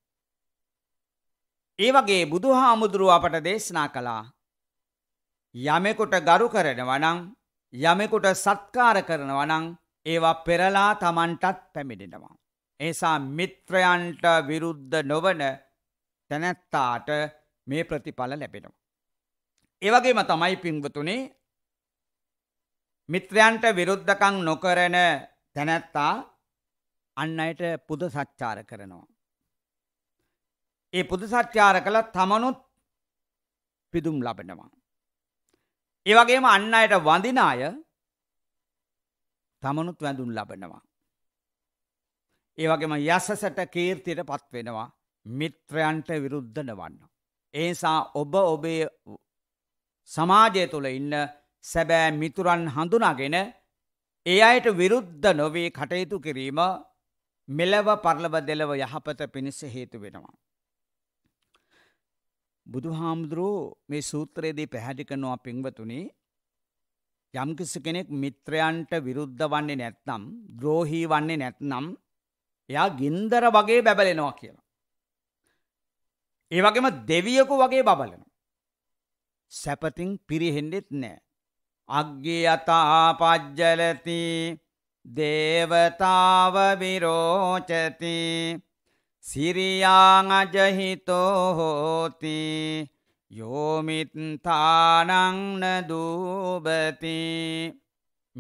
ඒ වගේ බුදු හාමුදුරුව අපට දේශනා කළා යමෙකුට ගරු කරනවනං යමෙකුට සත්කාර කරනවනං ඒවා පෙරලා තමන්ටත් පැමිණෙනවා. ඒසා මිත්‍රයන්ට විරුද්ධ නොවන තැනැත්තාට මේ ප්‍රතිඵල ලැබෙනවා. ඒවගේම තමයි පිංවතුනේ මිත්‍රයන්ට විරුද්ධකං නොකරන තැනැත්තා අන් අයට පුද සච්චාර කරනවා. ඒ පුද සච්චාර කළ තමනුත් පිදුම් ලබනවා. ඒ වගේම අන් අයට වඳින අය තමනුත් වැඳුම් ලබනවා. ඒ වගේම යසසට කීර්තියට පත් වෙනවා මිත්‍රයන්ට විරුද්ධ නවන්න. ඒ නිසා ඔබ ඔබේ සමාජය තුළ ඉන්න සැබෑ මිතුරන් හඳුනාගෙන ඒ අයට විරුද්ධ නොවේ කටයුතු කිරීම මෙලව පරලව දෙලව යහපත පිණිස හේතු වෙනවා. බුදුහාමුදුරුවෝ මේ සූත්‍රයේදී පැහැදිලි කරනවා පින්වතුනි යම්කිසි කෙනෙක් මිත්‍රයන්ට විරුද්ධ වන්නේ නැත්නම් ද්‍රෝහී වන්නේ නැත්නම් එයා ගින්දර වගේ බැබලෙනවා කියලා. ඒ වගේම දෙවියෙකු වගේ බබලනවා. සැපතින් පිරෙහෙන්නේත් නැහැ. අග්ගේ යතා පජ්ජලති දේවතාව විරෝචති සිරියාංගජහිතෝ හෝති යෝමිත්තානංන දූබති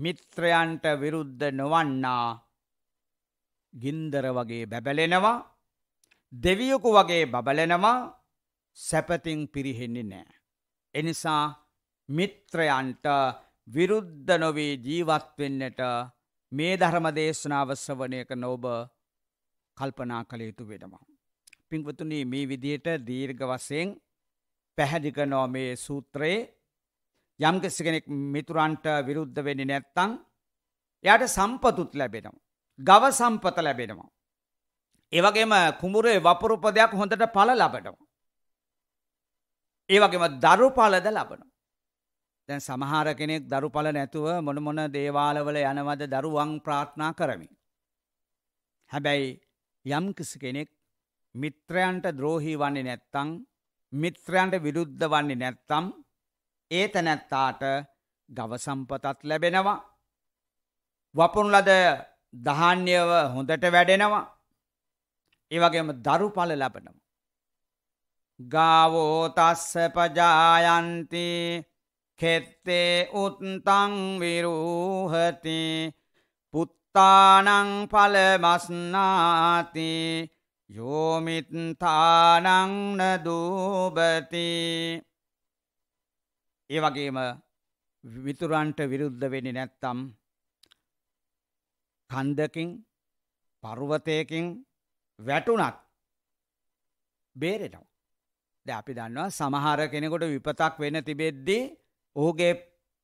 මිත්‍රයන්ට විරුද්ධ නොවන්නා ගින්දර වගේ බැබලෙනවා දෙවියකු වගේ බබලෙනවා සැපතින් පිරිහෙන්නේ නෑ. එනිසා මිත්‍රයන්ට විරුද්ධ නොවී ජීවත්වෙන්නට මේ ධර්ම දේශනාව ශ්‍රවණය කරන ඔබ කල්පනා කළ යුතු වෙනවා. පින්වතුනි මේ විදියට දීර්ඝ වශයෙන් පැහැදිලි කරනවා මේ සූත්‍රයේ යම් කෙනෙක් මිතුරන්ට විරුද්ධ වෙන්නේ නැත්නම් එයාට සම්පතුත් ලැබෙනවා. ගව සම්පත ලැබෙනවා. ඒ වගේම කුඹුරේ වපුරුපදයක් හොඳට ඵල ලබනවා. ඒ වගේම දරු ඵලද ලබනවා. දැන් සමහර කෙනෙක් දරුඵල නැතුව මොන මොන දේවාලවල යනවද දරුවන් ප්‍රාර්ථනා කරමි. හැබැයි යම් කෙනෙක් මිත්‍රයන්ට ද්‍රෝහි වන්නේ නැත්තම් මිත්‍රයන්ට විරුද්ධ වන්නේ නැත්තම් ඒ තැනැත්තාට ගව සම්පතත් ලැබෙනවා. වපුන් ලද දහාන්‍යව හොඳට වැඩෙනවා. ඒ වගේම දරුඵල ලැබෙනවා. ගාවෝ තස්ස පජායන්ති කෙත්තේ උත්තං විරූහති පුත්තානං පලමස්නාති යෝමිත්තානං නදූබති ඒ වගේම විතුරන්ට විරුද්ධ වෙන්නේ නැත්තම් කන්දකින් පර්වතයකින් වැටුණත් බේරෙනවා. දැන් අපි දන්නවා සමහර කෙනෙකුට විපතක් වෙන තිබෙද්දී ඔහුගේ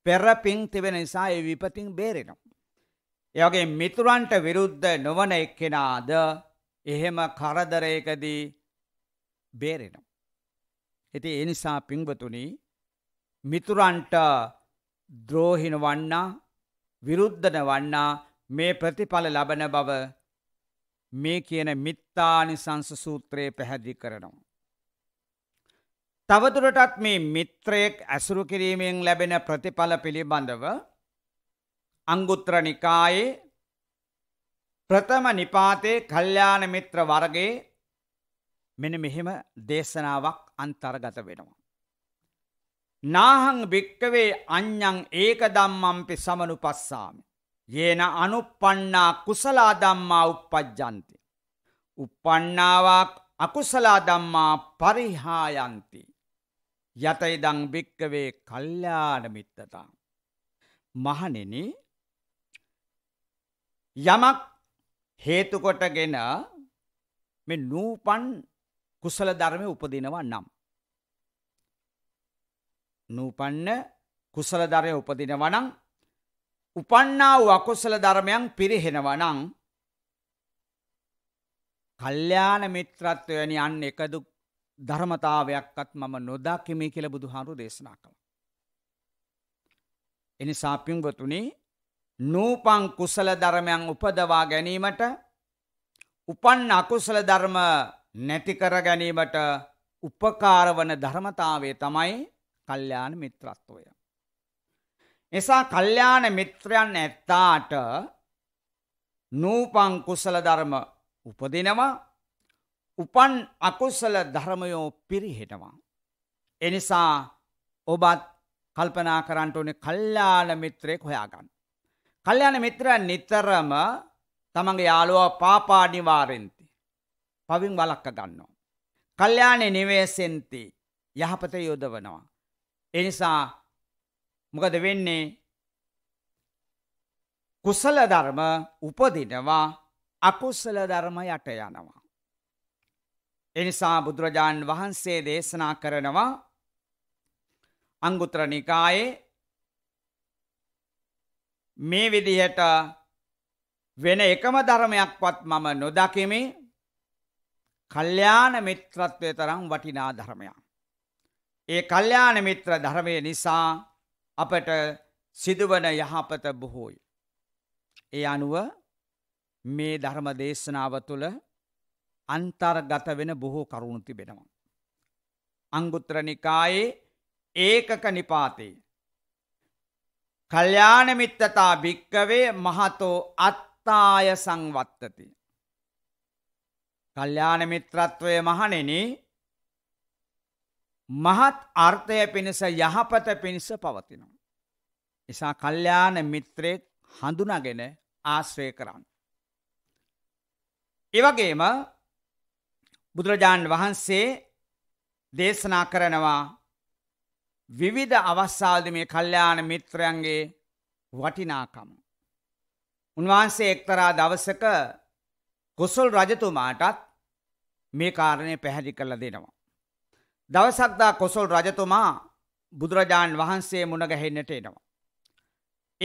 පෙරපින් තිබෙන නිසා ඒ විපතින් බේරෙනවා. එයාගේ මිතුරන්ට විරුද්ධ නොවන එක්කෙනාද එහෙම කරදරයකදී බේරෙනවා. ඉතින් ඒ නිසා පින්වතුනි මිතුරන්ට ද්‍රෝහින වන්නා විරුද්ධන වන්නා මේ ප්‍රතිඵල ලබන බව මේ කියන මිත්තානිසංස සූත්‍රයේ පැහැදිලි කරනවා. තවදුරටත් මේ මිත්‍රයෙක් ඇසුරු කිරීමෙන් ලැබෙන ප්‍රතිඵල පිළිබඳව අංගුත්‍ර නිකායේ ප්‍රථම නිපාතේ කල්්‍යාන මිත්‍ර වර්ගේ මෙන මෙහෙම දේශනාවක් අන්තර්ගත වෙනවා. නාහං භික්කවේ අඤ්ඤං ඒක ධම්මම්පි සමනුපස්සාමි. යේන අනුප්පන්නා කුසලා ධම්මා uppajjanti. uppannāvāk අකුසලා ධම්මා පරිහායන්ති. යත ඉදං භික්කවේ කල්යාණ මිත්තතං මහණෙනි යමක් හේතු කොටගෙන මේ නූපන් කුසල ධර්ම උපදිනවා නම් නූපන්න කුසල ධර්මය උපදිනවා නම් උපන්නා වූ අකුසල ධර්මයන් පිරිහෙනවා නම් කල්යාණ මිත්‍රත්වයනි අන්න එකදු ධර්මතාවයක්කත් මම නොදකිමේ කියල බුදු හාරු දේශනා කළ. එනිසා පිංගතුනි නූපං කුසල ධර්මයන් උපදවා ගැනීමට උපන් අකුසල ධර්ම නැතිකර ගැනීමට උපකාරවන ධර්මතාවේ තමයි කල්්‍යාන මිත්‍රත්වය. එසා කල්්‍යාන මිත්‍රයන් ඇත්තාට නූපං කුසල ධර්ම උපදිනවා උපන් අකුසල ධර්මයෝ පිරිහෙනවා. එනිසා ඔබත් කල්පනා කරන්නට ඕනේ කල්යාණ මිත්‍රයෙක් හොයාගන්න. කල්යාණ මිත්‍රයා නිතරම තමන්ගේ යාළුවා පාපා නිවාරෙන්ති. පවින් වළක්ක ගන්නවා. කල්යාණ නිවේසෙන්ති යහපත යොදවනවා. එනිසා මොකද වෙන්නේ? කුසල ධර්ම උපදිනවා අකුසල ධර්ම යට යනවා. එනිසා බුදුරජාණන් වහන්සේ දේශනා කරනවා අංගුත්‍ර නිකායේ මේ විදිහට වෙන එකම ධර්මයක්වත් මම නොදකිමි කල්්‍යාන මිත්‍රත්වය තරම් වටිනා ධර්මයක්. ඒ කල්්‍යාන මිත්‍ර ධර්මය නිසා අපට සිදුවන යහපත බොහෝයි. ඒ අනුව මේ ධර්ම දේශනාව තුළ අන්තර්ගත වෙන බොහෝ කරුණු තිබෙනවා. අංගුත්‍ර නිකායේ ඒකක නිපාතේ. කල්්‍යාන මිත්තතා භික්කවේ මහතෝ අත්තාය සංවත්තති. කල්්‍යාන මිත්‍රත්වය මහනෙන මහත් අර්ථය පිණිස යහපත පිණිස පවතිනවා. එසා කල්්‍යාන මිත්‍රයෙක් හඳුනගෙන ආශ්‍රය කරන්න. එවගේම බුදුරජාණන් වහන්සේ දේශනා කරනවා විවිධ අවස්සාල්ද මේ කල්්‍යාන මිත්‍රයන්ගේ වටිනාකම. උන්වහන්සේ එක්තරා දවසක කොසුල් රජතුමාටත් මේ කාරණය පැහැදිි කරල දෙනවා. දවසක්දා කොසොල් රජතුමා බුදුරජාණන් වහන්සේ මුණගැහෙන්නට එනවා.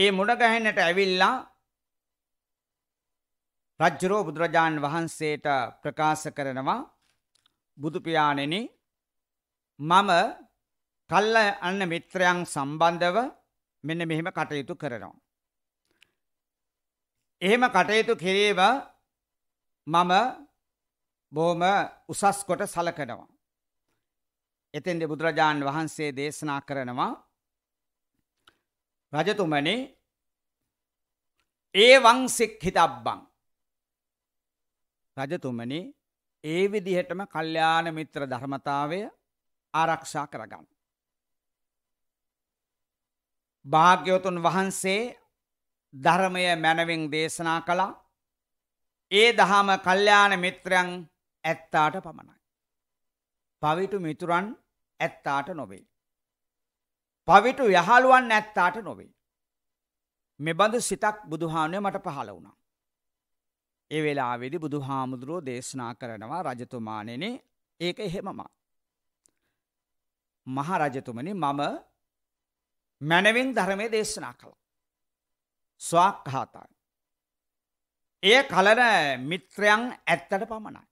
ඒ මුණගැහෙන්නට ඇවිල්ලා රජ්ජුරෝ බුදුරජාණන් වහන්සේට ප්‍රකාශ කරනවා බුදුපියාණෙන මම කල්ල අන්න මිත්‍රයන් සම්බන්ධව මෙන්න මෙහෙම කටයුතු කරනවා. එහෙම කටයුතු කිරීම මම බොහොම උසස් කොට සලකනවා. එතෙන්ද බුදුරජාණන් වහන්සේ දේශනා කරනවා රජතුමනි ඒ වංසික්හිතබ්බං රජතුමනි ඒ විදිහටම කල්්‍යාන මිත්‍ර ධර්මතාවය ආරක්ෂා කරගන්න. භාග්‍යවතුන් වහන්සේ ධර්මය මැනවින් දේශනා කළා ඒ දහම කල්්‍යාන මිත්‍රයන් ඇත්තාට පමණයි. පවිටු මිතුරන් ඇත්තාට නොවේ. පවිටු යහළුවන් ඇත්තාට නොවේ. මෙබඳු සිතක් බුදුහානය මට පහළ වුණා. ඒ වෙලාවේදී බුදුහාමුදුරෝ දේශනා කරනවා රජතුමාණෙනි ඒක එහෙමම. මහ රජතුමනි මම මැනවින් ධර්මයේ දේශනා කළා. ස්වාක්ඝාතයි. එය කලන මිත්‍රයන් ඇත්තට පමණයි.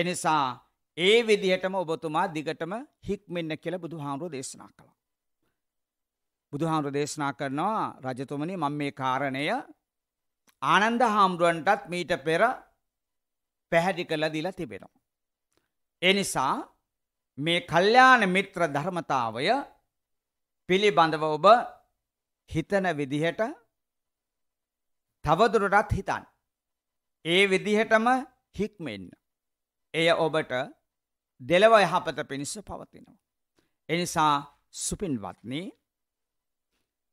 එනිසා ඒ විදිහටම ඔබතුමා දිගටම හික්මෙන්න කියලා බුදුහාමුදුරෝ දේශනා කළා. බුදුහාමුදුරෝ දේශනා කරනවා රජතුමනි මම මේ කාරණය ආනන්ද හාමුදුරුවන්ටත් මීට පෙර පැහැදි කළ දීලා තිබෙනවා. ඒ නිසා මේ කල්යාණ මිත්‍ර ධර්මතාවය පිළිබඳව ඔබ හිතන විදිහට තවදුරටත් හිතන්න. ඒ විදිහටම හික්මෙන්න. එය ඔබට දෙලව යහපත පිණිස පවතිනවා. එනිසා සුපින්වත්නි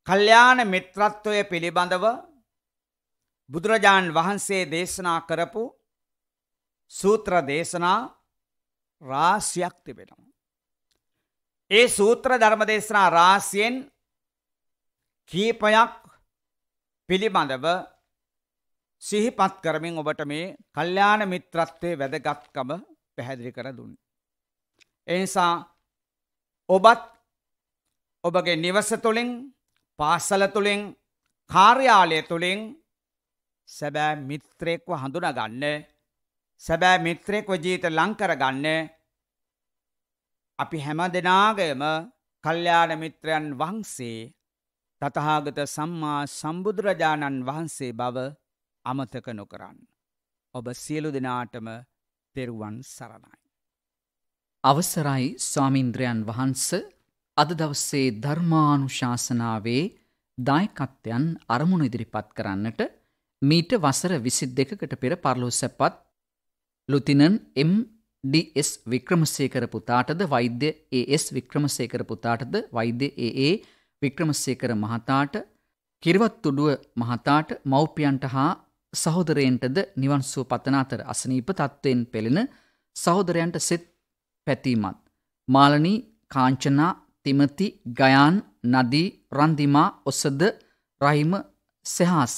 කල්යාණ මිත්‍රත්වය පිළිබඳව බුදුරජාන් වහන්සේ දේශනා කරපු සූත්‍ර දේශනා රාසියක් තිබෙනවා. ඒ සූත්‍ර ධර්මදේශනා රාසියෙන් කීපයක් පිළිබඳව සිහිපත් කරමින් ඔබට මේ කල්යාණ මිත්‍රත්වයේ වැදගත්කම පැහැදිලි කර දුන්නේ. එනිසා ඔබත් ඔබගේ නිවස තුළින් පාසල තුළින් කාර්යාලය තුළින් සැබෑ මිත්‍රයෙක්ව හඳුනගන්න සැබෑ මිත්‍රයෙක්ව ජීවිත ලං කරගන්න අපි හැම දෙනාගයම කල්යාණ මිත්‍රයන් වහන්සේ තතහාගත සම්මා සම්බුදුරජාණන් වහන්සේ බව අමතක නොකරන්න. ඔබ සියලු දෙනාටම තෙරුවන් සරණයි. අවසරයි ස්වාමින්ද්‍රයන් වහන්ස අද දවස්සේ ධර්මානුශාසනාවේ දායකත්වයන් අරමුණු ඉදිරිපත් කරන්නට මීට වසර විසිත් දෙකකට පෙර පරලෝ සැපත් ලුතිනන් MDS වික්‍රමසේකර පුතාටද වෛද්‍ය AS වික්‍රමසේකර පුතාටද වෛද්‍ය AA වික්‍රමසේකර මහතාට කිරවත්තුඩුව මහතාට මව්පියන්ට හා සහෝදරයන්ටද නිවන්සුව පතන අතර අසනීප තත්ත්වයෙන් පෙළෙන සහෝදරයන්ට සෙත් පැතීමත්. මාලනී කාංචනා තිමති ගයාන් නදී රන්දිමා ඔසද රහිම සෙහාස්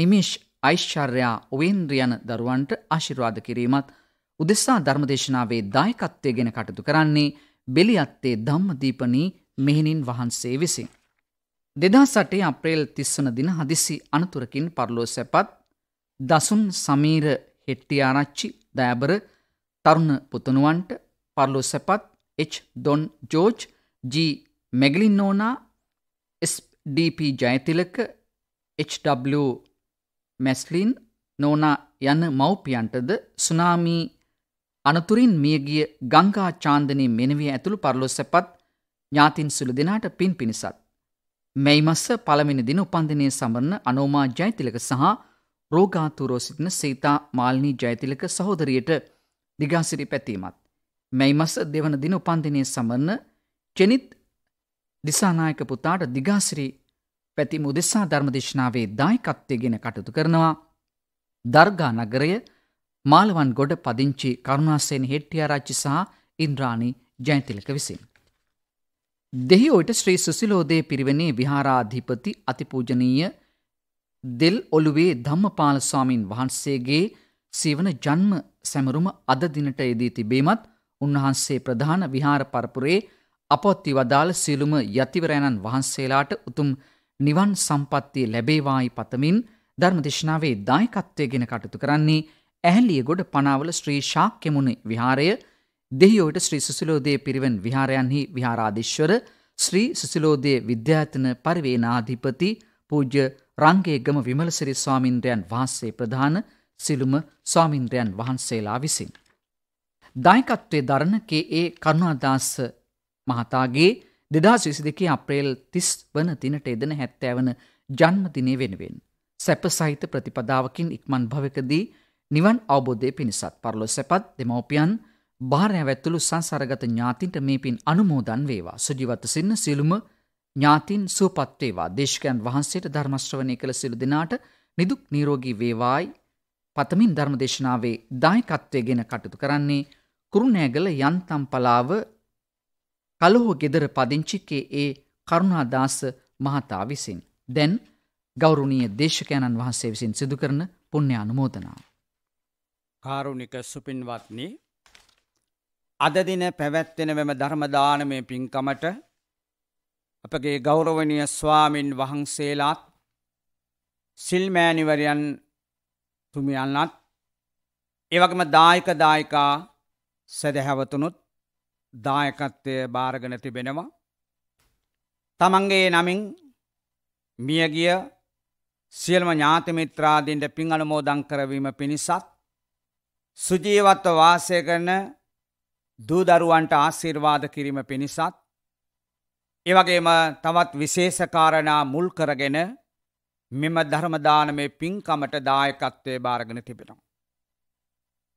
නිමිෂ් ඓශ්චර්යා ඔවෙන්ද්‍රියන දරුවන්ට ආශිර්වාද කිරීමත් උදෙසා ධර්මදේශනාවේ දායකත්වය ගෙන කටයුතු කරන්නේ බෙලියත්තේ ධම්මදීපනී මෙහෙණින් වහන්සේ විසින්. දෙදස් අටේ අප්‍රේල් තිස්සන දින හදිසි අනතුරකින් පරලෝ සැපත් දසුන් සමීර හෙට්ටියාරච්චි දෑබර තරුණ පුතනුවන්ට පරලෝ සැපත් එච් දොන් ජෝජ් ජී මෙගලින්නෝනා ස්ඩප ජයතිලක HW මැස්ලින් නෝනා යන මව්පියන්ටද සුනාමී අනතුරින් මියගිය ගංගා චාන්දනී මෙනවිය ඇතුළු පරලොස්සැපත් ඥාතින් සුළු දෙනාට පින් පිණිසත්. මෙයි මස්ස පළමිනි දින උපන්දිනය සමරන අනෝමා ජයතිලක සහ රෝගාතුරෝ සිටින සීතා මාලිනී ජයතිලක සහෝදරියට දිගාසිරි පැතීමත්. මෙයි මස දෙවන දින උපන්දිනය සමරන චෙනිත් දිසානායක පුතාට දිගාසිරි පැතිම උදෙසා ධර්මදේශනාවේ දායකත්වයගෙන කටයුතු කරනවා දර්ගා නගරය මාලවන් ගොඩ පදිංචි කරුණාසේන හෙට්ටිආරච්චි සහ ඉන්ද්‍රාණී ජයතිලක විසින්. දෙහිඔට ශ්‍රී සුසිලෝදේ පිරිවනේ විහාරාධිපති අතිපූජනීය දෙල් ඔළුවේ ධම්මපාල ස්වාමීන් වහන්සේගේ සීවන ජන්ම සැමරුම අද දිනට යෙදී තිබීමත් උන්වහන්සේ ප්‍රධාන විහාර පරපුරේ අපොත්ති වදාළ සියලුම යතිවරයණන් වහන්සේලාට උතුම් නිවන් සම්පත්තිය ලැබේවායි පතමින් ධර්මදේශනාවේ දායකත්වයගෙන කටයුතු කරන්නේ ඇහැලියගොඩ පනාවල ශ්‍රී ශාක්‍යමුණි විහාරය දෙහිඔට ශ්‍රී සුසිලෝදය පිරිවෙන් විහාරයන්හි විහාරාධිශ්වර ශ්‍රී සුසිලෝදය විද්‍යාතන පරිවේනාධිපති පූජ්‍ය රංගේගම විමලසිරි ස්වාමින්ද්‍රයන් වහන්සේ ප්‍රධාන සිළුම ස්වාමින්ද්‍රයන් වහන්සේලා විසින්. දායකත්වය දරණ කේ ඒ කරුණාදාස මහතාගේ දෙදස් විසි දෙකේ අප්‍රේල් තිස් වන තිනට එදන හැත්තෑවන ජන්මදිනය වෙනුවෙන්. සැප සහිත ප්‍රතිපදාවකින් ඉක්මන් භවකදී නිවන් අවබෝධය පිණිසත් පරලො සැපත් දෙමවපියන් භාරය ඇතුළු සංසරගත ඥාතින්ට මේ පින් අනුමෝදන් වේවා සුජිවත සින්න සිළුම ඥාතින් සූපත්වේවා දේශකයන් වහන්සේට ධර්මශ්‍රවනය කළ සිළු දෙනාට නිදුක් නීරෝගී වේවායි පතමින් ධර්මදේශනාවේ දායකත්වය ගෙන කටුතු කරන්නේ කුරුණෑගල යන්තම් පලාව කලහෝ ගෙදර පදිංචිකේ ඒ කරුණාදාස මහතා විසින් දැන් ගෞරවනීය දේශකයන්න් වහන්සේ විසින් සිදු කරන පුණ්‍ය අනුමෝදනාව. කාරුණික සුපින්වත්නි අද දින පැවැත්වෙන මෙම ධර්ම දානමය පින්කමට අපගේ ගෞරවනීය ස්වාමින් වහන්සේලාත් සිල්මෑණිවරයන් තුමියන්ලත් ඒ වගේම දායක දායිකා සදහැවතුනුත් දායකත්වය භාරගෙන තිබෙනවා. තමන්ගේ නමින් මියගිය සියල්ම ඥාතිමිත්‍රාදීන්ට පින් අනුමෝදං කරවීම පිණිසත් සුජීවත්ව වාසය කරන දූදරුවන්ට ආශිර්වාද කිරීම පිණිසත් එවගේම තවත් විශේෂකාරණා මුල් කරගෙන මෙම ධර්මදානමේ පින්කමට දායකත්වය භාරගෙන තිබෙනවා.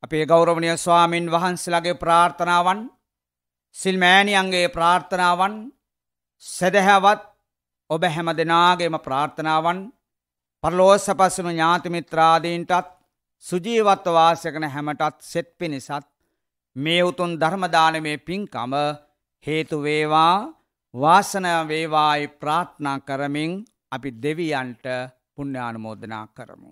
අපේ ගෞරවනය ස්වාමීන් වහන්සේලාගේ ප්‍රාර්ථනාවන් සිල්මෑණියන්ගේ ප්‍රාර්ථනාවන් සැදැහැවත් ඔබ හැම දෙනාගේම ප්‍රාර්ථනාවන් පරලෝ සපසුණු ඥාතිමිත්‍රාදීන්ටත් සුජීවත්ව වාසකන හැමටත් සෙත් පිණිසත් මේ උතුන් ධර්මදානමේ පින්කම හේතුවේවා වාසනවේවායි ප්‍රාත්නා කරමින් අපි දෙවියන්ට පුුණ්‍යානුමෝදනා කරමු.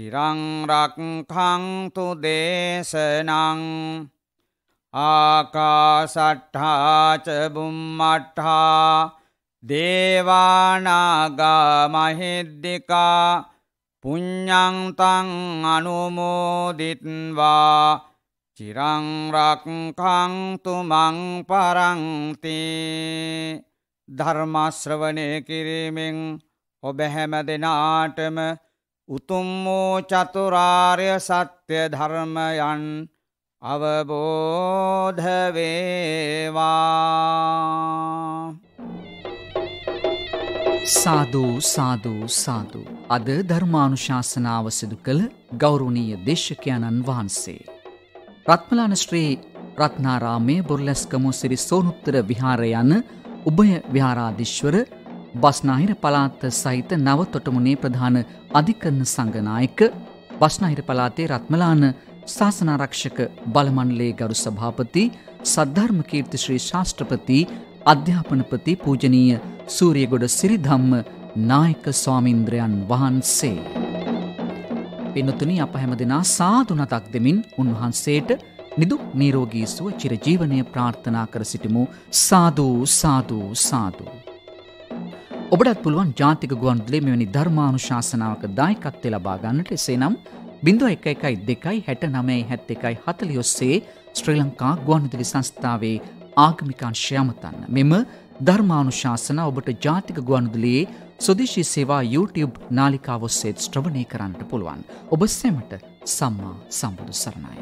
චිරංරක්කංතු දේශනං ආකාසට්ඨාචබුම්මට්ඨා දේවානාගමහිද්දිකා පුඤ්ඥංතං අනුමෝදිත්වා චිරංරක්කංතුමං පරංති ධර්මශ්‍රවනය කිරීමෙන් ඔබ හැම දෙනාටම උතුම් වූ චතුරාර්ය සත්‍ය ධර්මයන් අවබෝධ වේවා සාදු සාදු සාදු අද ධර්මානුශාසනාව සිදු කළ ගෞරවනීය දේශකයන්න් වහන්සේ රත්මලාන ශ්‍රී රත්නාරාමේ බොරලැස්කම සිරි සෝනුත්තර විහාරය යන උභය විහාරාධිශ්වර බස්නාහිර පලාත්ත සහිත නව තොටමුණේ ප්‍රධාන අධිකරණ සංගනායක බස්නාහිර පලාතේ රත්මලාන ශාසනාරක්ෂක බලමණ්ඩලයේ ගරු සභාපති සද්ධර්ම කීර්ති ශ්‍රී ශාස්ත්‍රපති අධ්‍යාපනපති පූජනීය සූරියගොඩ සිරිධම්ම නායක ස්වාමින්ද්‍රයන් වහන්සේ. පින්නතුනි අප හැම දෙනා සාදු නතක් දෙමින් උන්වහන්සේට නිදුක් නිරෝගී සුව චිරජීවනය ප්‍රාර්ථනා කර සිටිමු සාදු සාදු සාදු ඔබටත් පුළුවන් ජාතික ගුවන් විදුලිය මෙවැනි ධර්මානුශාසනාවක දායකත්වය ලබා ගන්නට එසේනම් 0112697140 ඔස්සේ ශ්‍රී ලංකා ගුවන් විදුලි සංස්ථාවේ ආගමික අංශය අමතන්න. මෙම ධර්මානුශාසනා ඔබට ජාතික ගුවන් විදුලියේ සොදිශී සේවා YouTube නාලිකාව ඔස්සේ ශ්‍රවණය කරන්නට පුළුවන්. ඔබ සැමට සම්මා සම්බුදු සරණයි.